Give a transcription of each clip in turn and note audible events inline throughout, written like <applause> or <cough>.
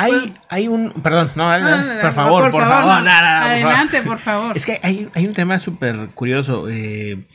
Hay, hay un. Perdón, no, por favor, por, favor. Adelante, por favor. Es que hay, un tema súper curioso. Eh,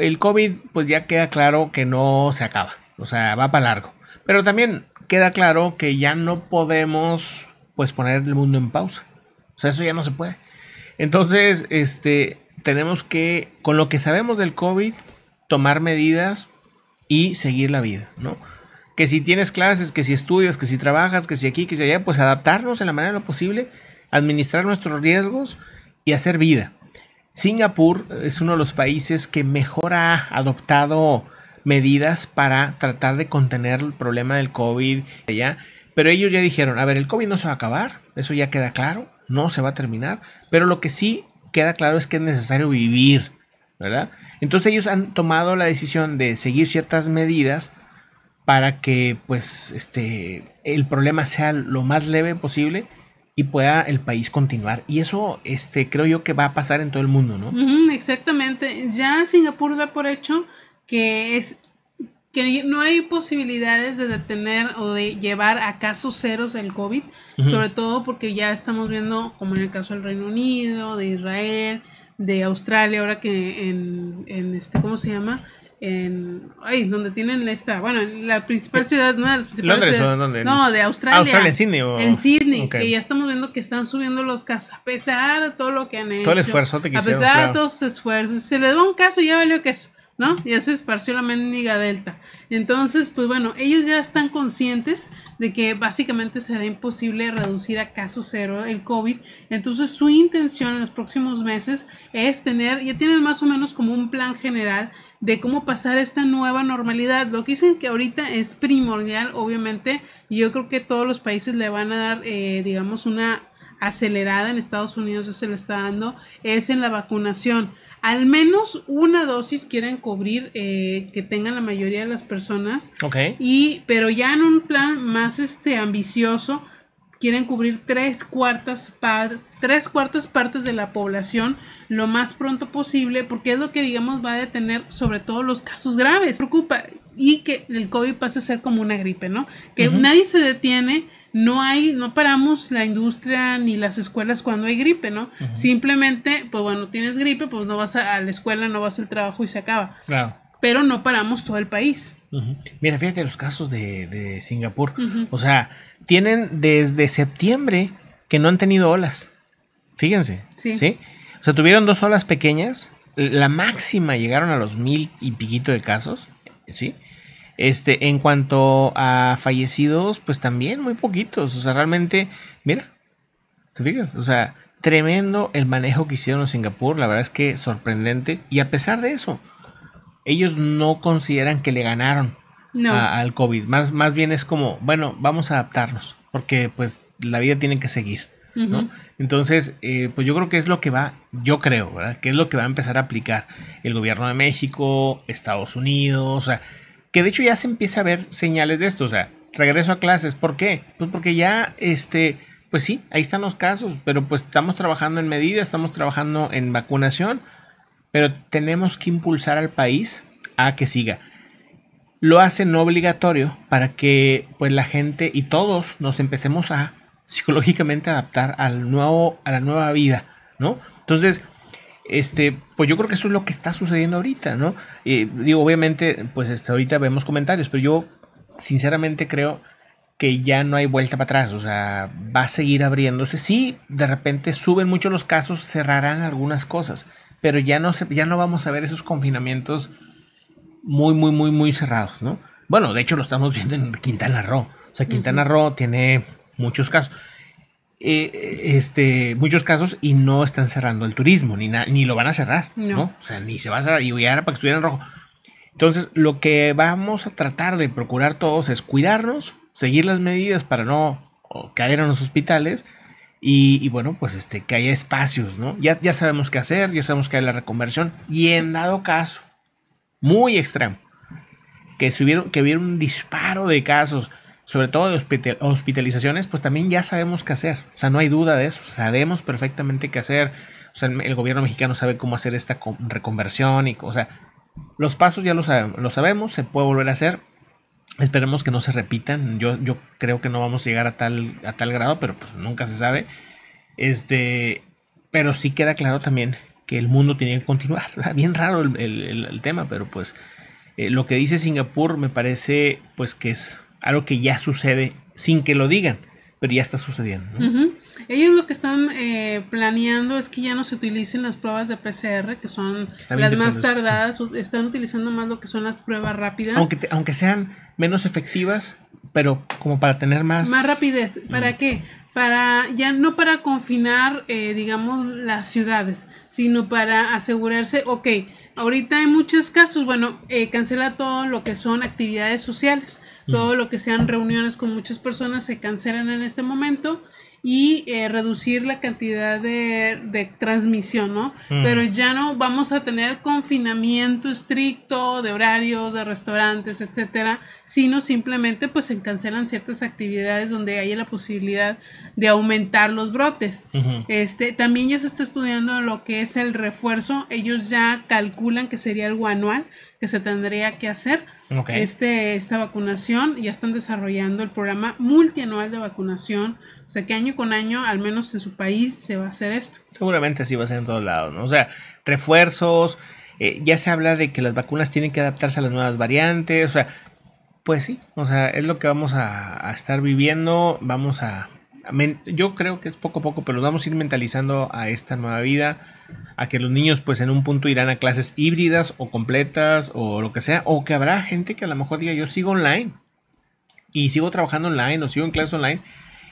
el COVID, pues ya queda claro que no se acaba. O sea, va para largo. Pero también queda claro que ya no podemos, pues, poner el mundo en pausa. O sea, eso ya no se puede. Entonces, este, tenemos que, con lo que sabemos del COVID, tomar medidas y seguir la vida, ¿no? que si tienes clases, que si estudias, que si trabajas, que si aquí, que si allá, pues adaptarnos en la manera lo posible, administrar nuestros riesgos y hacer vida. Singapur es uno de los países que mejor ha adoptado medidas para tratar de contener el problema del COVID allá. Pero ellos ya dijeron, a ver, el COVID no se va a acabar, eso ya queda claro, no se va a terminar, pero lo que sí queda claro es que es necesario vivir, ¿verdad? Entonces ellos han tomado la decisión de seguir ciertas medidas para que pues este el problema sea lo más leve posible y pueda el país continuar. Y eso este creo yo que va a pasar en todo el mundo, ¿no? exactamente. Ya Singapur da por hecho que es que no hay posibilidades de detener o de llevar a casos ceros el COVID, sobre todo porque ya estamos viendo, como en el caso del Reino Unido, de Israel, de Australia, ahora que en, en este, ¿cómo se llama? en ay donde tienen esta bueno la principal eh, ciudad no de no de Australia, en Sydney que ya estamos viendo que están subiendo los casos a pesar de todo lo que han hecho a pesar de todos sus esfuerzos se les va un caso y ya valió que eso no ya se esparció la mendiga delta entonces pues bueno ellos ya están conscientes de que básicamente será imposible reducir a caso cero el COVID. Entonces su intención en los próximos meses es tener, ya tienen más o menos como un plan general de cómo pasar esta nueva normalidad. Lo que dicen que ahorita es primordial, obviamente, y yo creo que todos los países le van a dar, eh, digamos, una acelerada en Estados Unidos ya se le está dando, es en la vacunación. Al menos una dosis quieren cubrir eh, que tengan la mayoría de las personas. Ok. Y, pero ya en un plan más este, ambicioso, quieren cubrir tres cuartas, tres cuartas partes de la población lo más pronto posible, porque es lo que, digamos, va a detener sobre todo los casos graves. Preocupa, y que el COVID pasa a ser como una gripe, ¿no? Que nadie se detiene, no hay, no paramos la industria ni las escuelas cuando hay gripe, ¿no? Simplemente, pues bueno, tienes gripe, pues no vas a, la escuela, no vas al trabajo y se acaba. Claro. Pero no paramos todo el país. Mira, fíjate los casos de, Singapur. O sea, tienen desde septiembre que no han tenido olas. Fíjense. Sí. ¿sí? O sea, tuvieron dos olas pequeñas. La máxima llegaron a los mil y piquito de casos. ¿sí? Este, en cuanto a fallecidos, pues también muy poquitos. O sea, realmente, mira, ¿te fijas? O sea, tremendo el manejo que hicieron en Singapur. La verdad es que sorprendente. Y a pesar de eso, ellos no consideran que le ganaron al COVID. Más, más bien es como, bueno, vamos a adaptarnos. Porque pues la vida tiene que seguir. Entonces, eh, pues yo creo que es lo que va, yo creo, ¿verdad? Que es lo que va a empezar a aplicar el gobierno de México, Estados Unidos, o sea, que de hecho ya se empieza a ver señales de esto, o sea, regreso a clases, ¿por qué? Pues porque ya, este, pues sí, ahí están los casos, pero pues estamos trabajando en medidas, estamos trabajando en vacunación, pero tenemos que impulsar al país a que siga. Lo hacen obligatorio para que pues la gente y todos nos empecemos a psicológicamente adaptar al nuevo, a la nueva vida, ¿no? Entonces, este, pues yo creo que eso es lo que está sucediendo ahorita, ¿no? digo, obviamente, pues este, ahorita vemos comentarios, pero yo sinceramente creo que ya no hay vuelta para atrás, o sea, va a seguir abriéndose. Sí, de repente suben mucho los casos, cerrarán algunas cosas, pero ya no, ya no vamos a ver esos confinamientos muy, muy, muy, muy cerrados, ¿no? Bueno, de hecho lo estamos viendo en Quintana Roo. O sea, Quintana Roo tiene muchos casos. Eh, este, muchos casos y no están cerrando el turismo, ni, ni lo van a cerrar, no. O sea, ni se va a cerrar y ya para que estuvieran rojo. Entonces, lo que vamos a tratar de procurar todos es cuidarnos, seguir las medidas para no caer en los hospitales y, bueno, pues este, que haya espacios, ¿no? Ya, ya sabemos qué hacer, ya sabemos que hay la reconversión y en dado caso, muy extremo, que, subieron, que hubiera un disparo de casos, sobre todo de hospitalizaciones, pues también ya sabemos qué hacer. O sea, no hay duda de eso. Sabemos perfectamente qué hacer. O sea, el, gobierno mexicano sabe cómo hacer esta reconversión y, o sea, los pasos ya los, lo sabemos, se puede volver a hacer. Esperemos que no se repitan. Yo, yo creo que no vamos a llegar a tal, a tal grado, pero pues nunca se sabe. Este, pero sí queda claro también que el mundo tiene que continuar. <laughs> Bien raro el, tema, pero pues eh, lo que dice Singapur me parece pues que es algo que ya sucede sin que lo digan, pero ya está sucediendo. Ellos lo que están eh, planeando es que ya no se utilicen las pruebas de PCR, que son las más tardadas, están utilizando más lo que son las pruebas rápidas. Aunque, aunque sean menos efectivas, pero como para tener más... Más rapidez. ¿Para qué? para ya no para confinar, eh, digamos, las ciudades, sino para asegurarse, ok, ahorita hay muchos casos, bueno, eh, cancela todo lo que son actividades sociales, todo lo que sean reuniones con muchas personas se cancelan en este momento y eh, reducir la cantidad de, transmisión, ¿no? Pero ya no vamos a tener confinamiento estricto de horarios, de restaurantes, etcétera, sino simplemente pues se cancelan ciertas actividades donde haya la posibilidad de aumentar los brotes. Este, también ya se está estudiando lo que es el refuerzo, ellos ya calculan que sería algo anual que se tendría que hacer este, esta vacunación ya están desarrollando el programa multianual de vacunación, o sea que año con año, al menos en su país, se va a hacer esto. Seguramente sí va a ser en todos lados, ¿no? O sea, refuerzos, eh, ya se habla de que las vacunas tienen que adaptarse a las nuevas variantes, o sea, pues sí, o sea, es lo que vamos a, estar viviendo, vamos a, yo creo que es poco a poco, pero vamos a ir mentalizando a esta nueva vida a que los niños pues en un punto irán a clases híbridas o completas o lo que sea, o que habrá gente que a lo mejor diga yo sigo online y sigo trabajando online o sigo en clases online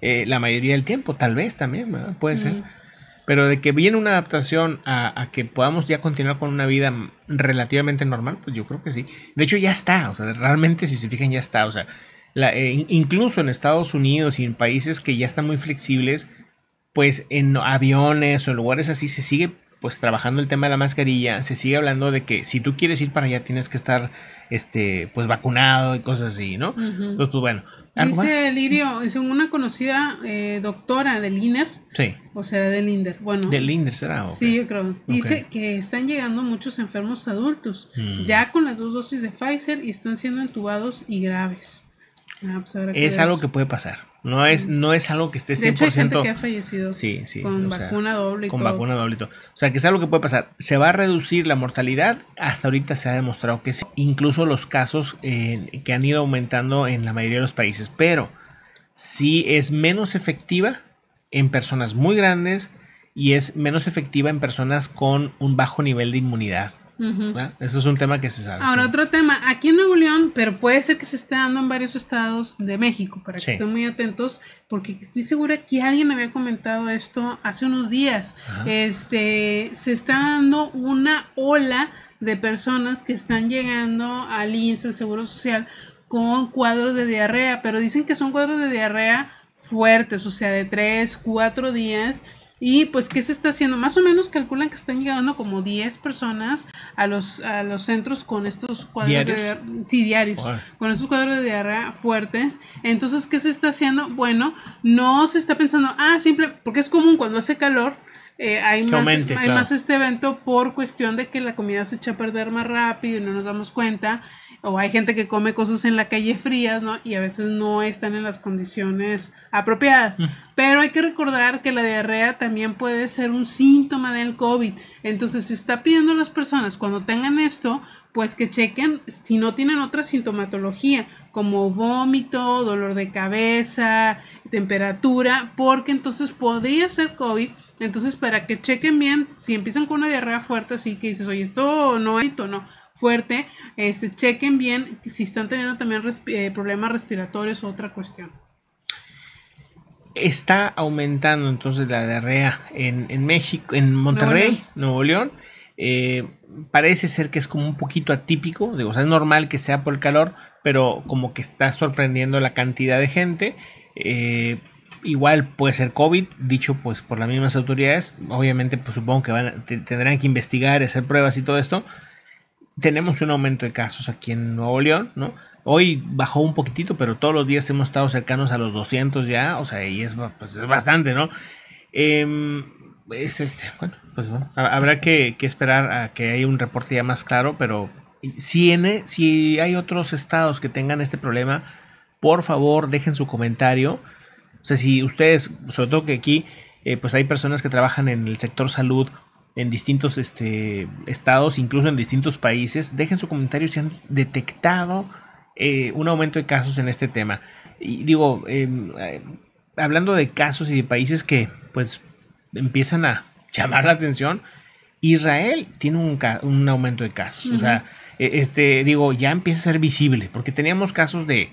eh, la mayoría del tiempo, tal vez también, puede ser. Pero de que viene una adaptación a, que podamos ya continuar con una vida relativamente normal, pues yo creo que sí. De hecho ya está, o sea, realmente si se fijan ya está, o sea, eh, incluso en Estados Unidos y en países que ya están muy flexibles, pues en aviones o en lugares así se sigue pues trabajando el tema de la mascarilla, se sigue hablando de que si tú quieres ir para allá tienes que estar este pues vacunado y cosas así, ¿no? Entonces, pues, bueno. dice es una conocida eh, doctora del INER. O sea del INDER, bueno. Del INDER será. Sí, yo creo. Dice que están llegando muchos enfermos adultos, mm. ya con las dos dosis de Pfizer y están siendo entubados y graves. Ah, pues es algo que puede pasar. No es, mm. no es algo que esté 100%. De hecho, que ha fallecido con vacuna doble. con vacuna O sea, que es algo que puede pasar. ¿Se va a reducir la mortalidad? Hasta ahorita se ha demostrado que sí. Incluso los casos eh, que han ido aumentando en la mayoría de los países. Pero sí es menos efectiva en personas muy grandes y es menos efectiva en personas con un bajo nivel de inmunidad. Eso es un tema que se sabe. Ahora, otro tema, aquí en Nuevo León, pero puede ser que se esté dando en varios estados de México, para que estén muy atentos, porque estoy segura que alguien había comentado esto hace unos días. Este, se está dando una ola de personas que están llegando al IMSS, e, al Seguro Social, con cuadros de diarrea, pero dicen que son cuadros de diarrea fuertes, o sea, de tres, cuatro días y pues, ¿qué se está haciendo? Más o menos calculan que están llegando como 10 personas a los, a los centros con estos cuadros ¿Diarios? de sí, diarios, con estos cuadros de diarrea fuertes. Entonces, ¿qué se está haciendo? Bueno, no se está pensando, ah, simple, porque es común cuando hace calor, eh, hay, más, hay más este evento por cuestión de que la comida se echa a perder más rápido y no nos damos cuenta o hay gente que come cosas en la calle frías, ¿no? Y a veces no están en las condiciones apropiadas. Mm. Pero hay que recordar que la diarrea también puede ser un síntoma del COVID. Entonces, se está pidiendo a las personas cuando tengan esto, pues que chequen si no tienen otra sintomatología, como vómito, dolor de cabeza, temperatura, porque entonces podría ser COVID. Entonces, para que chequen bien, si empiezan con una diarrea fuerte, así que dices, oye, esto no es, no fuerte, este, chequen bien si están teniendo también eh, problemas respiratorios o otra cuestión. Está aumentando entonces la diarrea en, México, en Monterrey, Nuevo León. Eh, parece ser que es como un poquito atípico, digo, es normal que sea por el calor, pero como que está sorprendiendo la cantidad de gente. Eh, igual puede ser COVID, dicho pues por las mismas autoridades. Obviamente, pues supongo que van, tendrán que investigar, hacer pruebas y todo esto tenemos un aumento de casos aquí en Nuevo León, ¿no? Hoy bajó un poquitito, pero todos los días hemos estado cercanos a los 200 ya, o sea, y es, pues, bastante, ¿no? Em, es este, pues bueno, habrá que, esperar a que haya un reporte ya más claro, pero si, en, e, si hay otros estados que tengan este problema, por favor dejen su comentario. O sea, si ustedes, sobre todo que aquí, eh, pues hay personas que trabajan en el sector salud en distintos este, estados, incluso en distintos países. Dejen su comentario si han detectado eh, un aumento de casos en este tema. Y digo, em, eh, hablando de casos y de países que pues empiezan a llamar la atención, Israel tiene un, aumento de casos. O sea, e-, este, digo, ya empieza a ser visible, porque teníamos casos de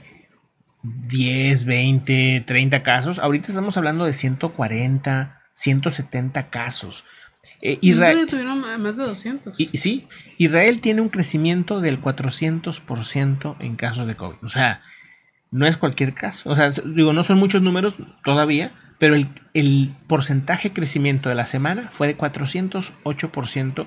10, 20, 30 casos. Ahorita estamos hablando de 140, 170 casos. Eh, Israel tuvieron más de 200. sí, Israel tiene un crecimiento del 400% en casos de COVID. O sea, no es cualquier caso. O sea, digo, no son muchos números todavía, pero el, porcentaje de crecimiento de la semana fue de 408%.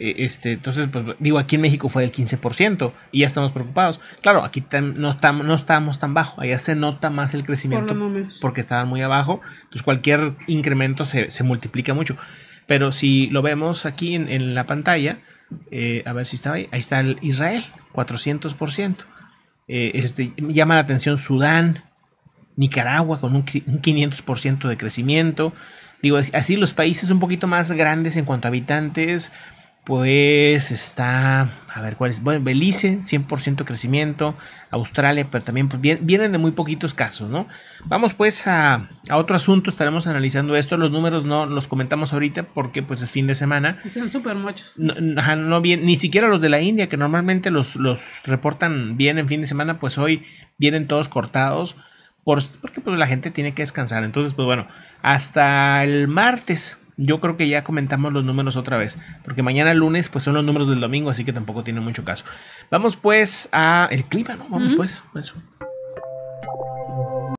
Eh, este, entonces, pues, digo, aquí en México fue del 15% y ya estamos preocupados. Claro, aquí no, estamos no estábamos tan bajo, allá se nota más el crecimiento porque estaban muy abajo. Entonces, cualquier incremento se, se multiplica mucho. Pero si lo vemos aquí en, la pantalla, eh, a ver si está ahí, ahí está Israel, 400%. Eh, este, llama la atención Sudán, Nicaragua con un, un 500% de crecimiento. Digo, así los países un poquito más grandes en cuanto a habitantes, pues está, a ver cuál es. Bueno, Belice, 100% crecimiento. Australia, pero también pues, vienen de muy poquitos casos, ¿no? Vamos pues a, otro asunto, estaremos analizando esto. Los números no los comentamos ahorita porque pues es fin de semana. Están súper muchos. No, ni siquiera los de la India, que normalmente los, los reportan bien en fin de semana, pues hoy vienen todos cortados por, porque pues la gente tiene que descansar. Entonces, pues bueno, hasta el martes yo creo que ya comentamos los números otra vez, porque mañana lunes pues son los números del domingo, así que tampoco tiene mucho caso. Vamos pues a el clima, ¿no? Vamos pues a eso.